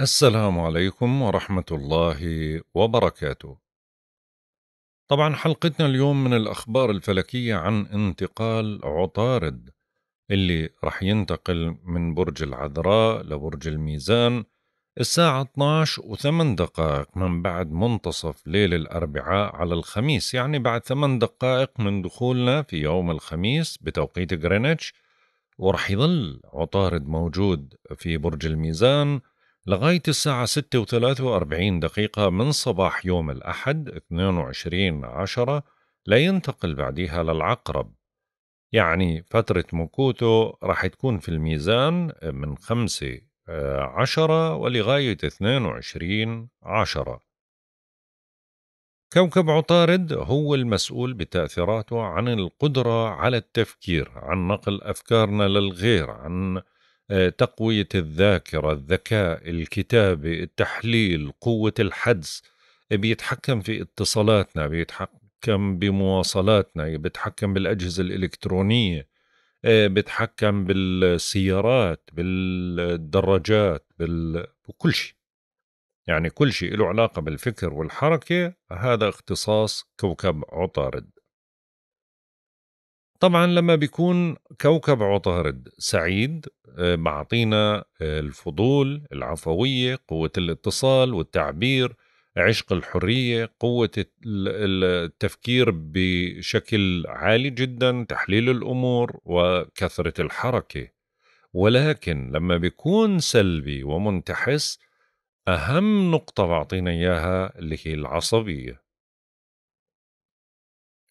السلام عليكم ورحمة الله وبركاته. طبعا حلقتنا اليوم من الأخبار الفلكية عن انتقال عطارد اللي رح ينتقل من برج العذراء لبرج الميزان الساعة 12 و8 دقائق من بعد منتصف ليل الأربعاء على الخميس يعني بعد 8 دقائق من دخولنا في يوم الخميس بتوقيت غرينتش ورح يظل عطارد موجود في برج الميزان لغاية الساعة 6 دقيقة من صباح يوم الأحد 22 عشرة لا ينتقل بعدها للعقرب يعني فترة مكوتو راح تكون في الميزان من 5 آه، عشرة ولغاية 22 عشرة كوكب عطارد هو المسؤول بتأثيراته عن القدرة على التفكير عن نقل أفكارنا للغير عن تقويه الذاكره الذكاء الكتابه التحليل قوه الحدس بيتحكم في اتصالاتنا بيتحكم بمواصلاتنا بيتحكم بالاجهزه الالكترونيه بيتحكم بالسيارات بالدراجات بال... بكل شيء يعني كل شيء له علاقه بالفكر والحركه هذا اختصاص كوكب عطارد طبعا لما بيكون كوكب عطارد سعيد آه، معطينا آه، الفضول العفوية قوة الاتصال والتعبير عشق الحرية قوة التفكير بشكل عالي جدا تحليل الأمور وكثرة الحركة ولكن لما بيكون سلبي ومنتحس أهم نقطة بعطينا إياها اللي هي العصبية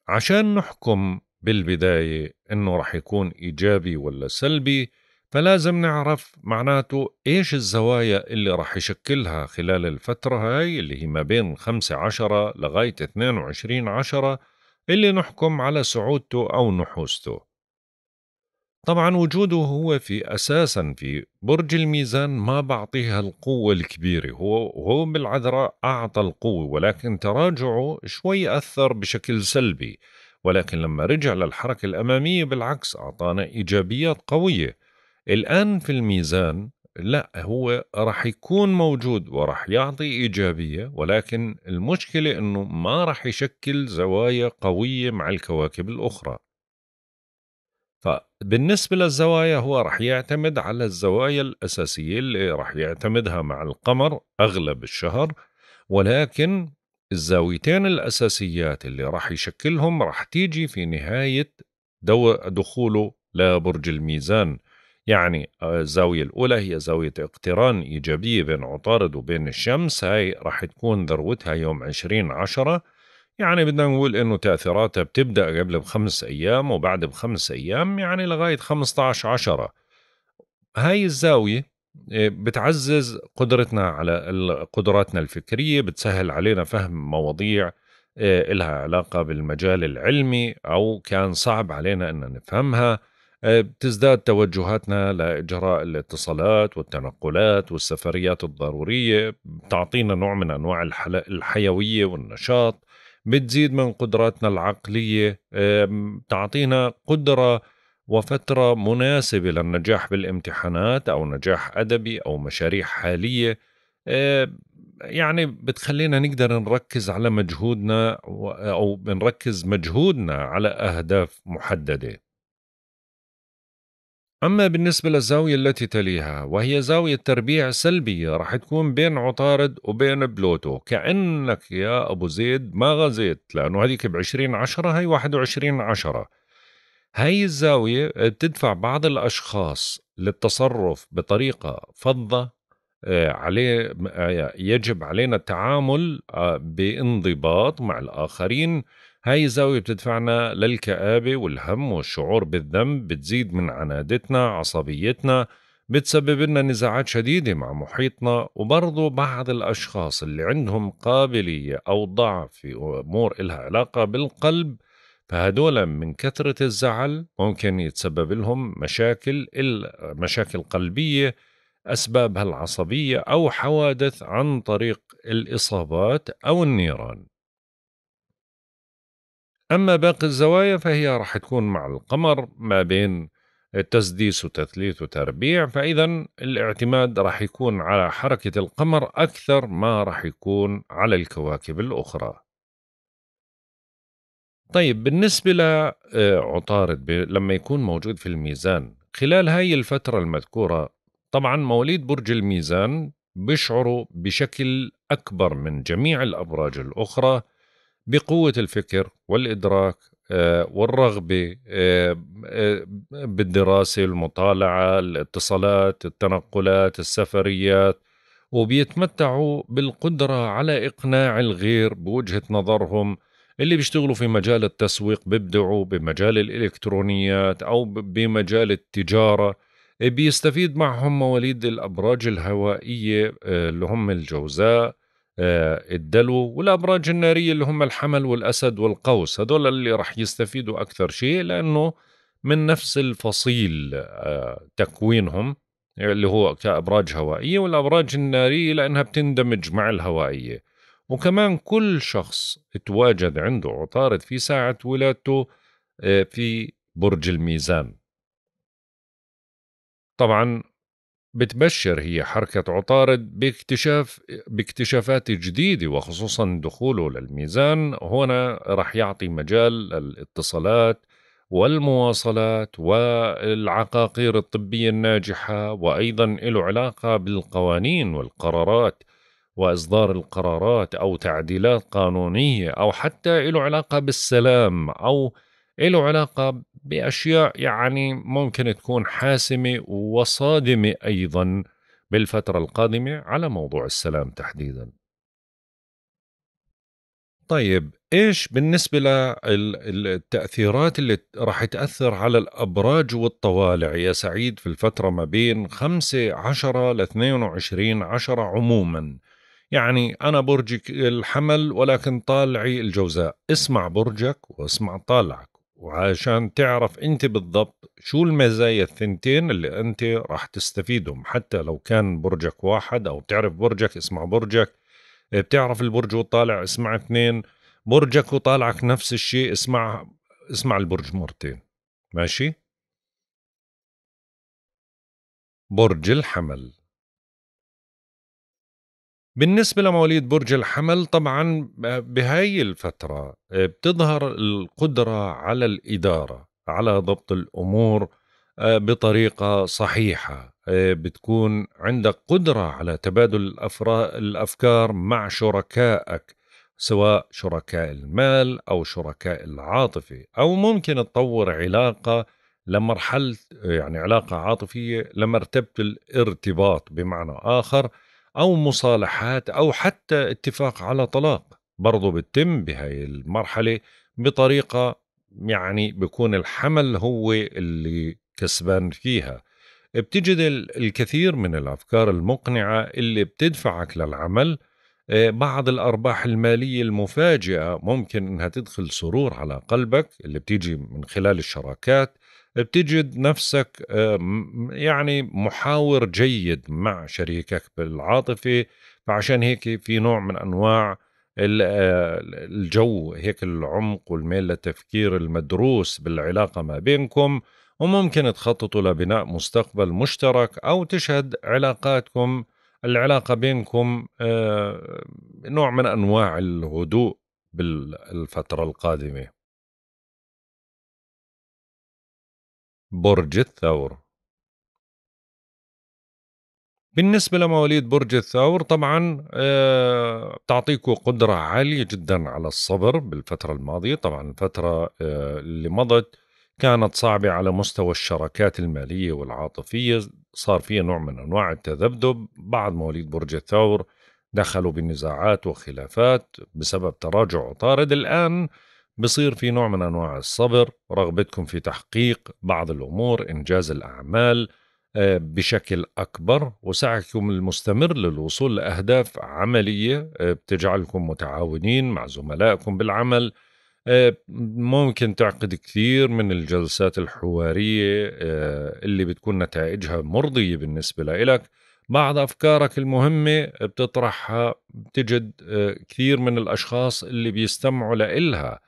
عشان نحكم بالبداية إنه رح يكون إيجابي ولا سلبي فلازم نعرف معناته إيش الزوايا اللي رح يشكلها خلال الفترة هاي اللي هي ما بين خمسة عشرة لغاية 22 عشرة اللي نحكم على سعودته أو نحوسته طبعا وجوده هو في أساسا في برج الميزان ما بعطيها القوة الكبيرة هو, هو بالعذراء أعطى القوة ولكن تراجعه شوي أثر بشكل سلبي ولكن لما رجع للحركة الأمامية بالعكس أعطانا إيجابيات قوية الآن في الميزان لا هو رح يكون موجود ورح يعطي إيجابية ولكن المشكلة أنه ما رح يشكل زوايا قوية مع الكواكب الأخرى فبالنسبة للزوايا هو رح يعتمد على الزوايا الأساسية اللي رح يعتمدها مع القمر أغلب الشهر ولكن الزاويتين الأساسيات اللي راح يشكلهم راح تيجي في نهاية دو دخوله لبرج الميزان يعني آه، الزاوية الأولى هي زاوية اقتران إيجابية بين عطارد وبين الشمس هاي راح تكون ذروتها يوم عشرين عشرة يعني بدنا نقول إنه تأثيراتها بتبدأ قبل بخمس أيام وبعد بخمس أيام يعني لغاية خمسة عشرة هاي الزاوية إيه، بتعزز قدرتنا على قدراتنا الفكريه بتسهل علينا فهم مواضيع إيه، إلها علاقة بالمجال العلمي أو كان صعب علينا أن نفهمها إيه، بتزداد توجهاتنا لإجراء الاتصالات والتنقلات والسفريات الضرورية بتعطينا نوع من أنواع الحيوية والنشاط بتزيد من قدراتنا العقلية بتعطينا قدرة وفترة مناسبة للنجاح بالامتحانات أو نجاح أدبي أو مشاريع حالية آه، يعني بتخلينا نقدر نركز على مجهودنا أو بنركز مجهودنا على أهداف محددة أما بالنسبة للزاوية التي تليها وهي زاوية تربيع سلبية رح تكون بين عطارد وبين بلوتو كأنك يا أبو زيد ما غزيت لأنه هذيك بعشرين عشرة هي واحد وعشرين عشرة هاي الزاوية آه، بتدفع بعض الأشخاص للتصرف بطريقة فظة آه، عليه آه، يجب علينا التعامل بانضباط مع الآخرين هاي الزاوية بتدفعنا للكآبة والهم والشعور بالذنب بتزيد من عنادتنا عصبيتنا بتسبب لنا نزاعات شديدة مع محيطنا وبرضو بعض الأشخاص اللي عندهم قابلية أو ضعف في أمور إلها علاقة بالقلب فهدول من كثرة الزعل ممكن يتسبب لهم مشاكل مشاكل قلبية أسبابها العصبية أو حوادث عن طريق الإصابات أو النيران أما باقي الزوايا فهي راح تكون مع القمر ما بين التسديس وتثليث وتربيع فإذا الاعتماد راح يكون على حركة القمر أكثر ما راح يكون على الكواكب الأخرى طيب بالنسبة لعطارد آه، لما يكون موجود في الميزان خلال هاي الفترة المذكورة طبعا مواليد برج الميزان بيشعروا بشكل أكبر من جميع الأبراج الأخرى بقوة الفكر والإدراك آه، والرغبة آه، بالدراسة المطالعة الاتصالات التنقلات السفريات وبيتمتعوا بالقدرة على إقناع الغير بوجهة نظرهم اللي بيشتغلوا في مجال التسويق بيبدعوا بمجال الإلكترونيات أو بمجال التجارة إيه، بيستفيد معهم مواليد الأبراج الهوائية آه، اللي هم الجوزاء آه، الدلو والأبراج النارية اللي هم الحمل والأسد والقوس هذول اللي رح يستفيدوا أكثر شيء لأنه من نفس الفصيل آه، تكوينهم اللي هو كأبراج هوائية والأبراج النارية لأنها بتندمج مع الهوائية وكمان كل شخص تواجد عنده عطارد في ساعة ولادته آه، في برج الميزان طبعا بتبشر هي حركة عطارد باكتشاف باكتشافات جديدة وخصوصا دخوله للميزان هنا رح يعطي مجال الاتصالات والمواصلات والعقاقير الطبية الناجحة وأيضا له علاقة بالقوانين والقرارات واصدار القرارات او تعديلات قانونيه او حتى له علاقه بالسلام او له علاقه باشياء يعني ممكن تكون حاسمه وصادمه ايضا بالفتره القادمه على موضوع السلام تحديدا. طيب ايش بالنسبه للتاثيرات اللي راح تاثر على الابراج والطوالع يا سعيد في الفتره ما بين 5 10 ل 22 10 عموما يعني أنا برجك الحمل ولكن طالعي الجوزاء اسمع برجك واسمع طالعك وعشان تعرف انت بالضبط شو المزايا الثنتين اللي انت راح تستفيدهم حتى لو كان برجك واحد او بتعرف برجك اسمع برجك بتعرف البرج وطالع اسمع اثنين برجك وطالعك نفس الشيء اسمع اسمع البرج مرتين ماشي برج الحمل بالنسبة لمواليد برج الحمل طبعا آه، بهاي الفترة آه، بتظهر القدرة على الإدارة على ضبط الأمور آه، بطريقة صحيحة بتكون عندك قدرة على تبادل الأفكار مع شركائك سواء شركاء المال أو شركاء العاطفة أو ممكن تطور علاقة لمرحلة يعني علاقة عاطفية لمرتبة الارتباط بمعنى آخر أو مصالحات أو حتى اتفاق على طلاق برضو بتتم بهاي المرحلة بطريقة يعني بكون الحمل هو اللي كسبان فيها بتجد الكثير من الأفكار المقنعة اللي بتدفعك للعمل آه، بعض الأرباح المالية المفاجئة ممكن أنها تدخل سرور على قلبك اللي بتيجي من خلال الشراكات بتجد نفسك آه، يعني محاور جيد مع شريكك بالعاطفه فعشان هيك في نوع من انواع آه، الجو هيك العمق والميل للتفكير المدروس بالعلاقه ما بينكم وممكن تخططوا لبناء مستقبل مشترك او تشهد علاقاتكم العلاقه بينكم آه، نوع من انواع الهدوء بالفتره القادمه برج الثور بالنسبة لمواليد برج الثور طبعا آه، تعطيكم قدرة عالية جدا على الصبر بالفترة الماضية طبعا الفترة آه، اللي مضت كانت صعبة على مستوى الشراكات المالية والعاطفية صار فيها نوع من أنواع التذبذب بعض مواليد برج الثور دخلوا بنزاعات وخلافات بسبب تراجع عطارد الآن بصير في نوع من أنواع الصبر رغبتكم في تحقيق بعض الأمور إنجاز الأعمال آه، بشكل أكبر وسعيكم المستمر للوصول لأهداف عملية آه، بتجعلكم متعاونين مع زملائكم بالعمل آه، ممكن تعقد كثير من الجلسات الحوارية اللي بتكون نتائجها مرضية بالنسبة لإلك بعض أفكارك المهمة بتطرحها بتجد كثير من الأشخاص اللي بيستمعوا لإلها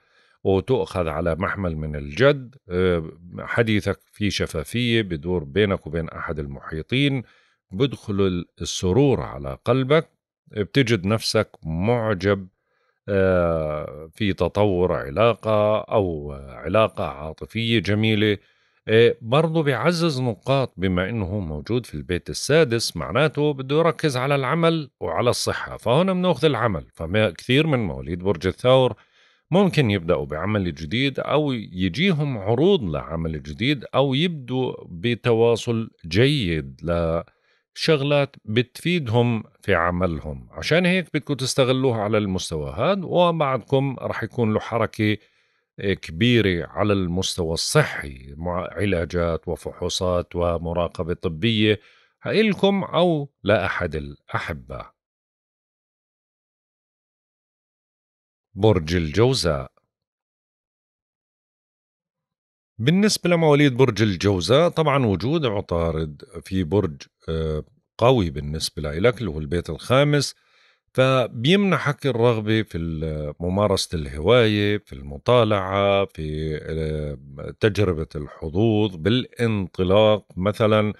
وتؤخذ على محمل من الجد آه، حديثك في شفافية بدور بينك وبين أحد المحيطين بدخل السرور على قلبك بتجد نفسك معجب آه، في تطور علاقة أو علاقة عاطفية جميلة آه، برضه بيعزز نقاط بما انه موجود في البيت السادس معناته بده يركز على العمل وعلى الصحة فهنا بناخذ العمل فكثير من مواليد برج الثور ممكن يبدأوا بعمل جديد أو يجيهم عروض لعمل جديد أو يبدوا بتواصل جيد لشغلات بتفيدهم في عملهم عشان هيك بدكم تستغلوها على المستوى هذا وبعدكم رح يكون له حركة آه، كبيرة على المستوى الصحي علاجات وفحوصات ومراقبة طبية لكم أو لأحد الأحبة برج الجوزاء بالنسبة لمواليد برج الجوزاء طبعا وجود عطارد في برج آه، قوي بالنسبة لك اللي هو البيت الخامس فبيمنحك الرغبة في ممارسة الهواية في المطالعة في آه، تجربة الحظوظ بالانطلاق مثلا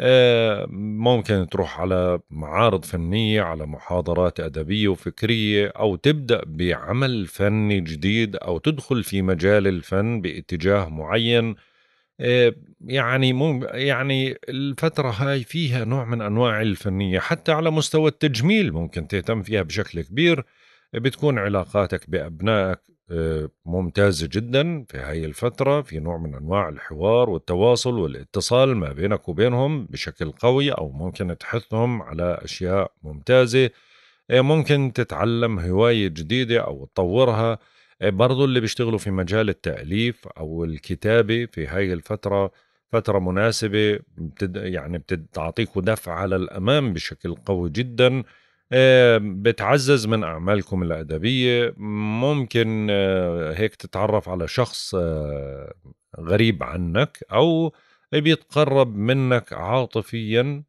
آه، ممكن تروح على معارض فنية على محاضرات أدبية وفكرية أو تبدأ بعمل فني جديد أو تدخل في مجال الفن باتجاه معين آه، يعني مم يعني الفترة هاي فيها نوع من أنواع الفنية حتى على مستوى التجميل ممكن تهتم فيها بشكل كبير بتكون علاقاتك بأبنائك آه، ممتازة جدا في هاي الفترة في نوع من أنواع الحوار والتواصل والاتصال ما بينك وبينهم بشكل قوي أو ممكن تحثهم على أشياء ممتازة آه، ممكن تتعلم هواية جديدة أو تطورها آه، برضو اللي بيشتغلوا في مجال التأليف أو الكتابة في هاي الفترة فترة مناسبة بتد... يعني بتعطيكوا دفع على الأمام بشكل قوي جداً بتعزز من أعمالكم الأدبية ممكن آه، هيك تتعرف على شخص آه، غريب عنك أو بيتقرب منك عاطفيا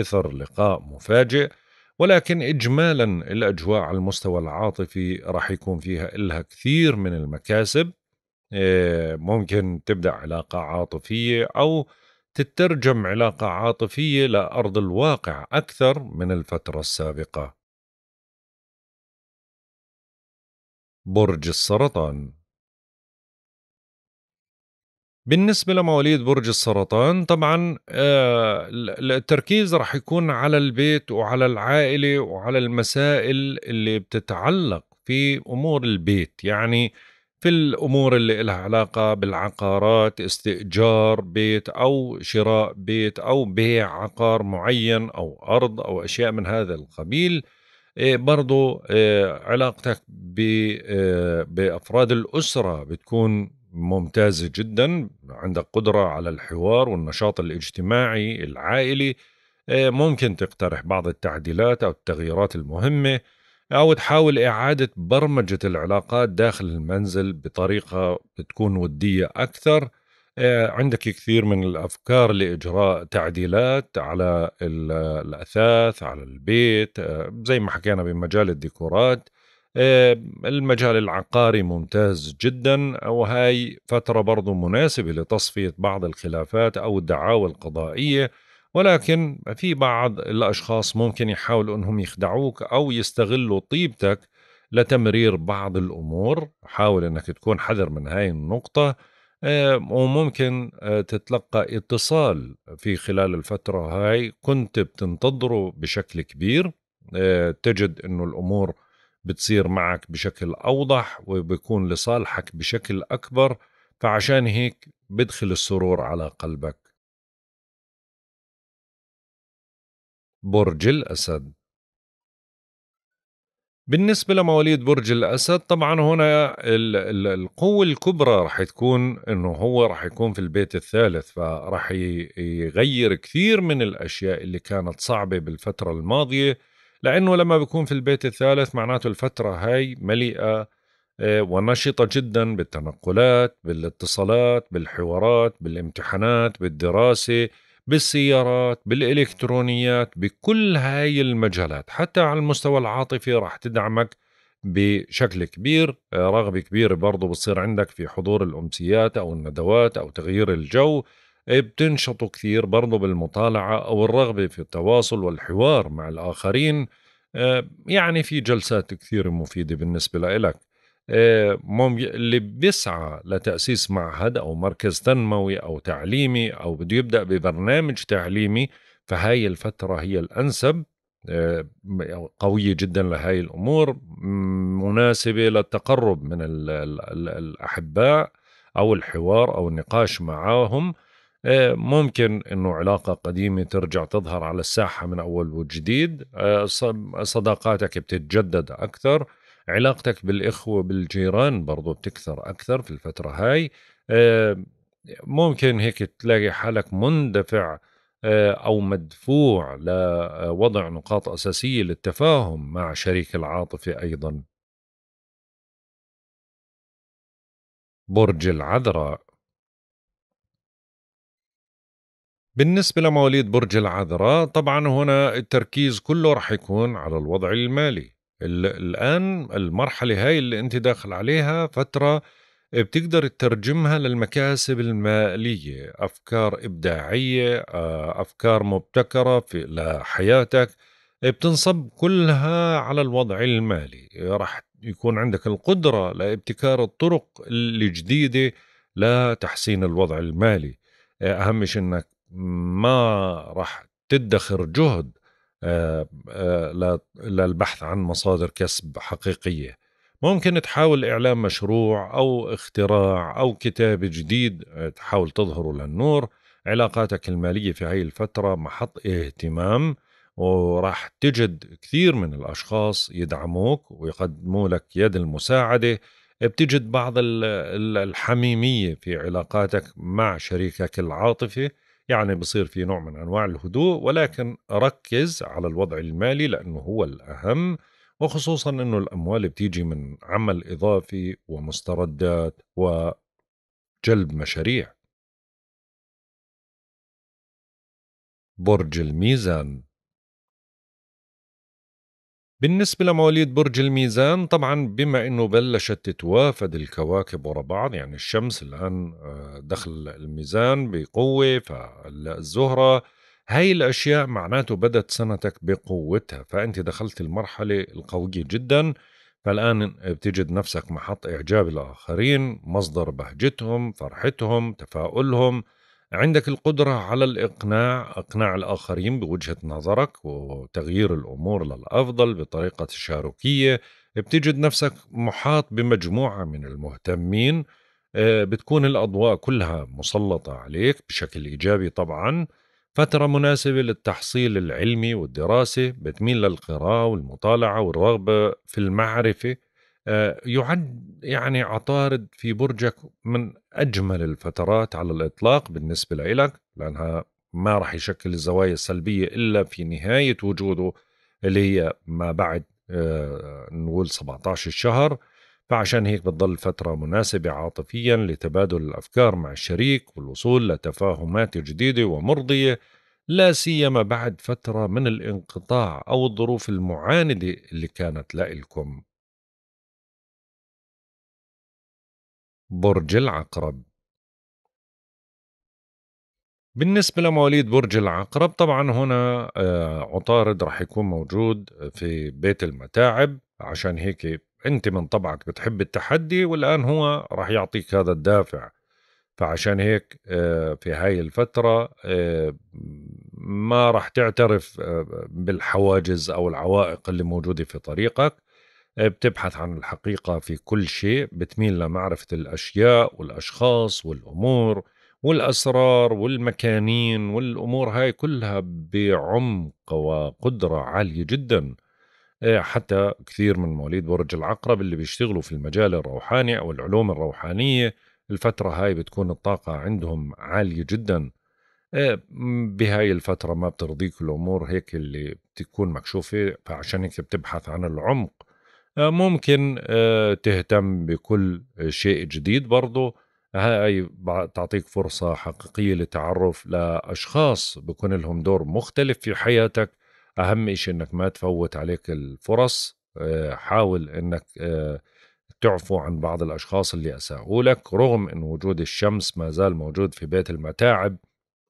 إثر لقاء مفاجئ ولكن إجمالا الأجواء على المستوى العاطفي راح يكون فيها إلها كثير من المكاسب آه، ممكن تبدأ علاقة عاطفية أو تترجم علاقة عاطفية لأرض الواقع أكثر من الفترة السابقة برج السرطان بالنسبة لمواليد برج السرطان طبعا آه، التركيز رح يكون على البيت وعلى العائلة وعلى المسائل اللي بتتعلق في أمور البيت يعني في الامور اللي لها علاقه بالعقارات استئجار بيت او شراء بيت او بيع عقار معين او ارض او اشياء من هذا القبيل إيه، برضو إيه، علاقتك إيه، بافراد الاسره بتكون ممتازه جدا عندك قدره على الحوار والنشاط الاجتماعي العائلي ممكن تقترح بعض التعديلات او التغييرات المهمه أو تحاول إعادة برمجة العلاقات داخل المنزل بطريقة بتكون ودية أكثر آه، عندك كثير من الأفكار لإجراء تعديلات على الأثاث على البيت آه، زي ما حكينا بمجال الديكورات آه، المجال العقاري ممتاز جدا وهاي فترة برضو مناسبة لتصفية بعض الخلافات أو الدعاوى القضائية ولكن في بعض الأشخاص ممكن يحاولوا أنهم يخدعوك أو يستغلوا طيبتك لتمرير بعض الأمور حاول أنك تكون حذر من هاي النقطة آه، وممكن آه، تتلقى اتصال في خلال الفترة هاي كنت بتنتظره بشكل كبير آه، تجد أنه الأمور بتصير معك بشكل أوضح وبيكون لصالحك بشكل أكبر فعشان هيك بدخل السرور على قلبك برج الأسد بالنسبة لمواليد برج الأسد طبعا هنا القوة الكبرى رح تكون أنه هو رح يكون في البيت الثالث فرح يغير كثير من الأشياء اللي كانت صعبة بالفترة الماضية لأنه لما بيكون في البيت الثالث معناته الفترة هاي مليئة آه، ونشطة جدا بالتنقلات بالاتصالات بالحوارات بالامتحانات بالدراسة بالسيارات بالإلكترونيات بكل هاي المجالات حتى على المستوى العاطفي راح تدعمك بشكل كبير آه، رغبة كبيرة برضو بتصير عندك في حضور الأمسيات أو الندوات أو تغيير الجو آه، بتنشطوا كثير برضو بالمطالعة أو الرغبة في التواصل والحوار مع الآخرين آه، يعني في جلسات كثير مفيدة بالنسبة لك آه، اللي بيسعى لتأسيس معهد أو مركز تنموي أو تعليمي أو بده يبدأ ببرنامج تعليمي فهاي الفترة هي الأنسب آه، قوية جدا لهاي الأمور مناسبة للتقرب من الأحباء أو الحوار أو النقاش معهم آه، ممكن انه علاقة قديمة ترجع تظهر على الساحة من اول وجديد صداقاتك بتتجدد اكثر علاقتك بالإخوة بالجيران برضو بتكثر أكثر في الفترة هاي آه، ممكن هيك تلاقي حالك مندفع آه، أو مدفوع لوضع نقاط أساسية للتفاهم مع شريك العاطفة أيضا برج العذراء بالنسبة لمواليد برج العذراء طبعا هنا التركيز كله رح يكون على الوضع المالي الآن المرحلة هاي اللي أنت داخل عليها فترة بتقدر تترجمها للمكاسب المالية أفكار إبداعية آه، أفكار مبتكرة في لحياتك بتنصب كلها على الوضع المالي راح يكون عندك القدرة لابتكار الطرق الجديدة لتحسين الوضع المالي أهم شيء أنك ما راح تدخر جهد آه، آه، للبحث عن مصادر كسب حقيقيه ممكن تحاول اعلام مشروع او اختراع او كتاب جديد آه، تحاول تظهره للنور علاقاتك الماليه في هاي الفتره محط اهتمام وراح تجد كثير من الاشخاص يدعموك ويقدموا لك يد المساعده بتجد بعض الحميميه في علاقاتك مع شريكك العاطفي يعني بصير في نوع من انواع الهدوء ولكن ركز على الوضع المالي لانه هو الاهم وخصوصا انه الاموال بتيجي من عمل اضافي ومستردات وجلب مشاريع برج الميزان بالنسبة لمواليد برج الميزان طبعا بما انه بلشت تتوافد الكواكب ورا بعض يعني الشمس الان آه، دخل الميزان بقوة فالزهرة هاي الاشياء معناته بدت سنتك بقوتها فانت دخلت المرحلة القوية جدا فالان بتجد نفسك محط اعجاب الاخرين مصدر بهجتهم فرحتهم تفاؤلهم عندك القدرة على الإقناع إقناع الآخرين بوجهة نظرك وتغيير الأمور للأفضل بطريقة تشاركية بتجد نفسك محاط بمجموعة من المهتمين آه، بتكون الأضواء كلها مسلطة عليك بشكل إيجابي طبعا فترة مناسبة للتحصيل العلمي والدراسة بتميل للقراءة والمطالعة والرغبة في المعرفة آه، يعد يعني عطارد في برجك من أجمل الفترات على الإطلاق بالنسبة لإلك لأنها ما راح يشكل الزوايا السلبية إلا في نهاية وجوده اللي هي ما بعد آه، نقول 17 الشهر فعشان هيك بتضل فترة مناسبة عاطفيا لتبادل الأفكار مع الشريك والوصول لتفاهمات جديدة ومرضية لا سيما بعد فترة من الانقطاع أو الظروف المعاندة اللي كانت لإلكم برج العقرب بالنسبة لمواليد برج العقرب طبعا هنا آه، عطارد راح يكون موجود في بيت المتاعب عشان هيك انت من طبعك بتحب التحدي والان هو راح يعطيك هذا الدافع فعشان هيك آه، في هاي الفترة آه، ما راح تعترف بالحواجز أو العوائق اللي موجودة في طريقك بتبحث عن الحقيقة في كل شيء بتميل لمعرفة الأشياء والأشخاص والأمور والأسرار والمكانين والأمور هاي كلها بعمق وقدرة عالية جدا آه، حتى كثير من مواليد برج العقرب اللي بيشتغلوا في المجال الروحاني أو العلوم الروحانية الفترة هاي بتكون الطاقة عندهم عالية جدا آه، بهاي الفترة ما بترضيك الأمور هيك اللي بتكون مكشوفة فعشان هيك بتبحث عن العمق آه، ممكن آه، تهتم بكل شيء جديد برضه هاي تعطيك فرصة حقيقية للتعرف لأشخاص بكون لهم دور مختلف في حياتك أهم شيء أنك ما تفوت عليك الفرص آه، حاول أنك تعفو عن بعض الأشخاص اللي أساءوا لك رغم أن وجود الشمس ما زال موجود في بيت المتاعب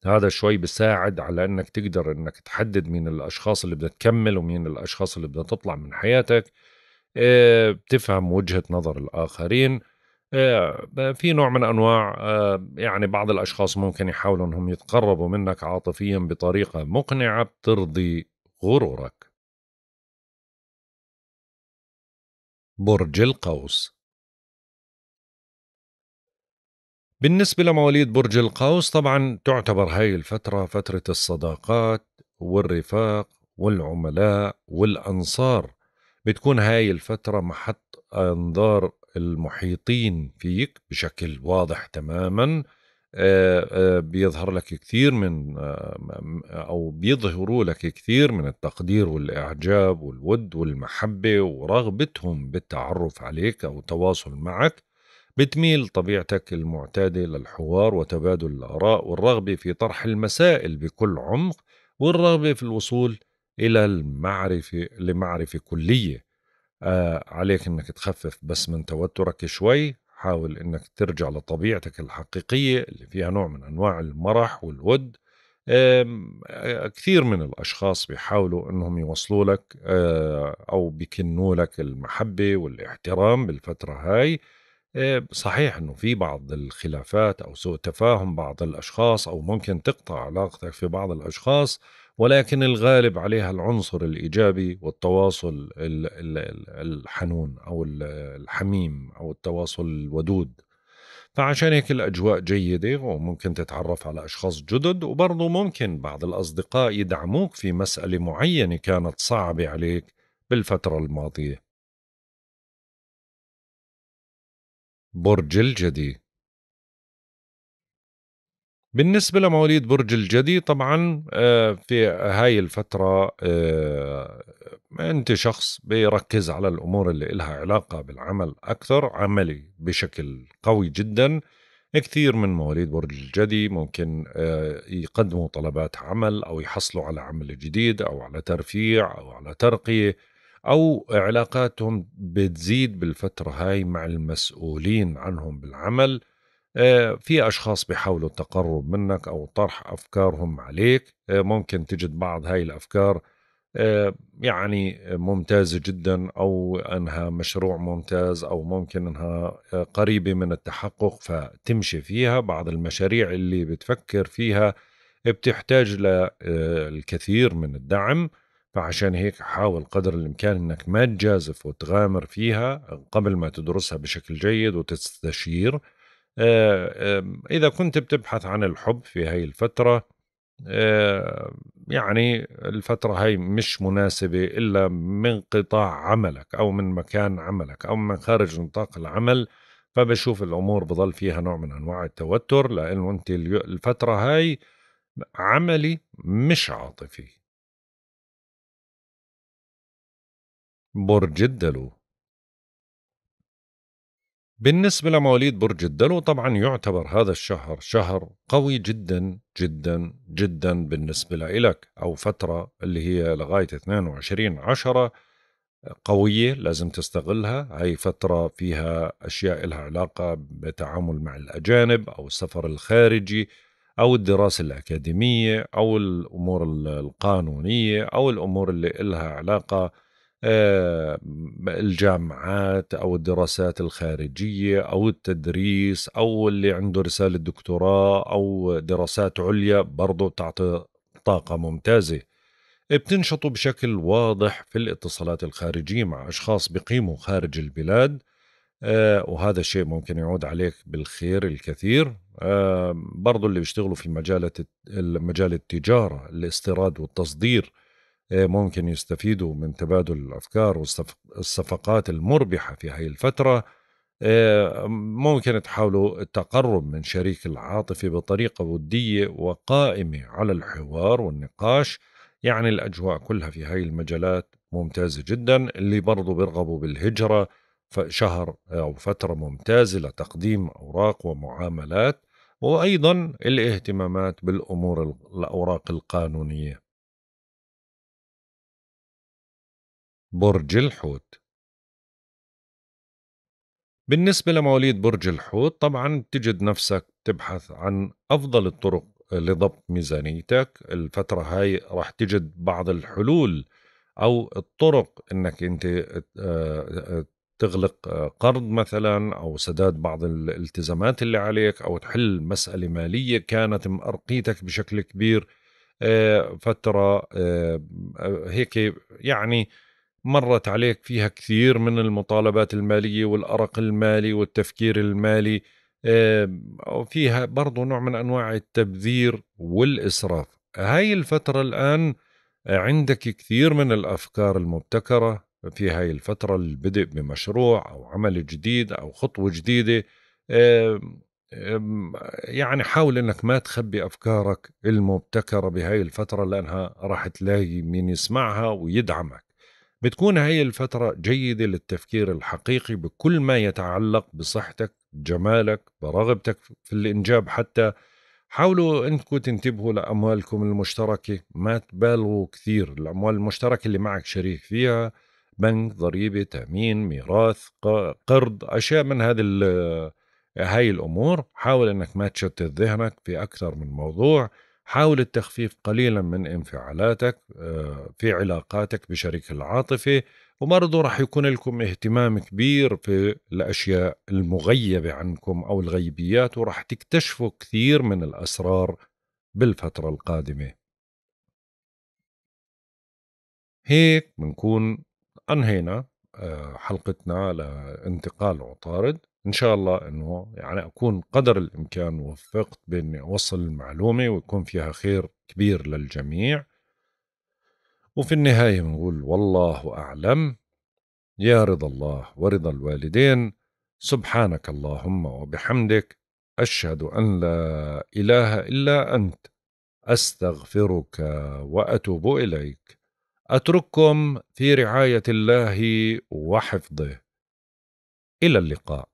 هذا شوي بساعد على أنك تقدر أنك تحدد مين الأشخاص اللي بدها تكمل ومين الأشخاص اللي بدها تطلع من حياتك آه، بتفهم وجهه نظر الاخرين آه، في نوع من انواع آه، يعني بعض الاشخاص ممكن يحاولوا انهم يتقربوا منك عاطفيا بطريقه مقنعه بترضي غرورك برج القوس بالنسبة لمواليد برج القوس طبعا تعتبر هاي الفترة فترة الصداقات والرفاق والعملاء والأنصار بتكون هاي الفترة محط انظار المحيطين فيك بشكل واضح تماما آه، آه، بيظهر لك كثير من آه، او بيظهروا لك كثير من التقدير والاعجاب والود والمحبه ورغبتهم بالتعرف عليك او التواصل معك بتميل طبيعتك المعتاده للحوار وتبادل الاراء والرغبه في طرح المسائل بكل عمق والرغبه في الوصول الى المعرفه لمعرفه كليه آه عليك انك تخفف بس من توترك شوي حاول انك ترجع لطبيعتك الحقيقيه اللي فيها نوع من انواع المرح والود آه، كثير من الاشخاص بيحاولوا انهم يوصلوا لك آه، او بيكنوا لك المحبه والاحترام بالفتره هاي صحيح انه في بعض الخلافات او سوء تفاهم بعض الاشخاص او ممكن تقطع علاقتك في بعض الاشخاص ولكن الغالب عليها العنصر الايجابي والتواصل الحنون او الحميم او التواصل الودود فعشان هيك الاجواء جيده وممكن تتعرف على اشخاص جدد وبرضه ممكن بعض الاصدقاء يدعموك في مساله معينه كانت صعبه عليك بالفتره الماضيه برج الجدي بالنسبة لمواليد برج الجدي طبعا آه، في هاي الفترة آه، أنت شخص بيركز على الأمور اللي إلها علاقة بالعمل أكثر عملي بشكل قوي جدا كثير من مواليد برج الجدي ممكن آه، يقدموا طلبات عمل أو يحصلوا على عمل جديد أو على ترفيع أو على ترقية أو علاقاتهم بتزيد بالفترة هاي مع المسؤولين عنهم بالعمل آه، في أشخاص بيحاولوا التقرب منك أو طرح أفكارهم عليك آه، ممكن تجد بعض هاي الأفكار آه، يعني ممتازة جدا أو أنها مشروع ممتاز أو ممكن أنها قريبة من التحقق فتمشي فيها بعض المشاريع اللي بتفكر فيها بتحتاج للكثير من الدعم فعشان هيك حاول قدر الإمكان أنك ما تجازف وتغامر فيها قبل ما تدرسها بشكل جيد وتستشير آه، إذا كنت بتبحث عن الحب في هاي الفترة آه، يعني الفترة هاي مش مناسبة إلا من قطاع عملك أو من مكان عملك أو من خارج نطاق العمل فبشوف الأمور بظل فيها نوع من أنواع التوتر لأنه أنت الفترة هاي عملي مش عاطفي برج الدلو بالنسبة لمواليد برج الدلو طبعا يعتبر هذا الشهر شهر قوي جدا جدا جدا بالنسبة لإلك أو فترة اللي هي لغاية 22 عشرة قوية لازم تستغلها هاي فترة فيها أشياء لها علاقة بتعامل مع الأجانب أو السفر الخارجي أو الدراسة الأكاديمية أو الأمور القانونية أو الأمور اللي لها علاقة آه، الجامعات او الدراسات الخارجيه او التدريس او اللي عنده رساله دكتوراه او دراسات عليا برضه بتعطي طاقه ممتازه بتنشطوا بشكل واضح في الاتصالات الخارجيه مع اشخاص بقيموا خارج البلاد آه، وهذا الشيء ممكن يعود عليك بالخير الكثير آه، برضو اللي بيشتغلوا في مجال مجال التجاره الاستيراد والتصدير ممكن يستفيدوا من تبادل الافكار والصفقات المربحه في هذه الفتره آه، ممكن تحاولوا التقرب من شريك العاطفي بطريقه وديه وقائمه على الحوار والنقاش يعني الاجواء كلها في هذه المجالات ممتازه جدا اللي برضو بيرغبوا بالهجره شهر او فتره ممتازه لتقديم اوراق ومعاملات وايضا الاهتمامات بالامور الاوراق القانونيه برج الحوت بالنسبة لمواليد برج الحوت طبعا بتجد نفسك تبحث عن أفضل الطرق لضبط ميزانيتك الفترة هاي راح تجد بعض الحلول أو الطرق أنك أنت آه، تغلق قرض مثلا أو سداد بعض الالتزامات اللي عليك أو تحل مسألة مالية كانت مأرقيتك بشكل كبير آه، فترة آه، هيك يعني مرت عليك فيها كثير من المطالبات المالية والأرق المالي والتفكير المالي فيها برضو نوع من أنواع التبذير والإسراف هاي الفترة الآن عندك كثير من الأفكار المبتكرة في هاي الفترة البدء بمشروع أو عمل جديد أو خطوة جديدة يعني حاول انك ما تخبي افكارك المبتكره بهاي الفتره لانها راح تلاقي مين يسمعها ويدعمك بتكون هاي الفترة جيدة للتفكير الحقيقي بكل ما يتعلق بصحتك جمالك برغبتك في الإنجاب حتى حاولوا انكم تنتبهوا لاموالكم المشتركه ما تبالغوا كثير الاموال المشتركه اللي معك شريك فيها بنك ضريبه تامين ميراث قرض اشياء من هذه هاي الامور حاول انك ما تشتت ذهنك في اكثر من موضوع حاول التخفيف قليلا من انفعالاتك آه، في علاقاتك بشريك العاطفة وبرضه رح يكون لكم اهتمام كبير في الأشياء المغيبة عنكم أو الغيبيات ورح تكتشفوا كثير من الأسرار بالفترة القادمة هيك بنكون أنهينا آه، حلقتنا لانتقال عطارد ان شاء الله انه يعني اكون قدر الامكان وفقت باني اوصل المعلومه ويكون فيها خير كبير للجميع وفي النهايه بنقول والله اعلم يا رضا الله ورضا الوالدين سبحانك اللهم وبحمدك اشهد ان لا اله الا انت استغفرك واتوب اليك اترككم في رعايه الله وحفظه الى اللقاء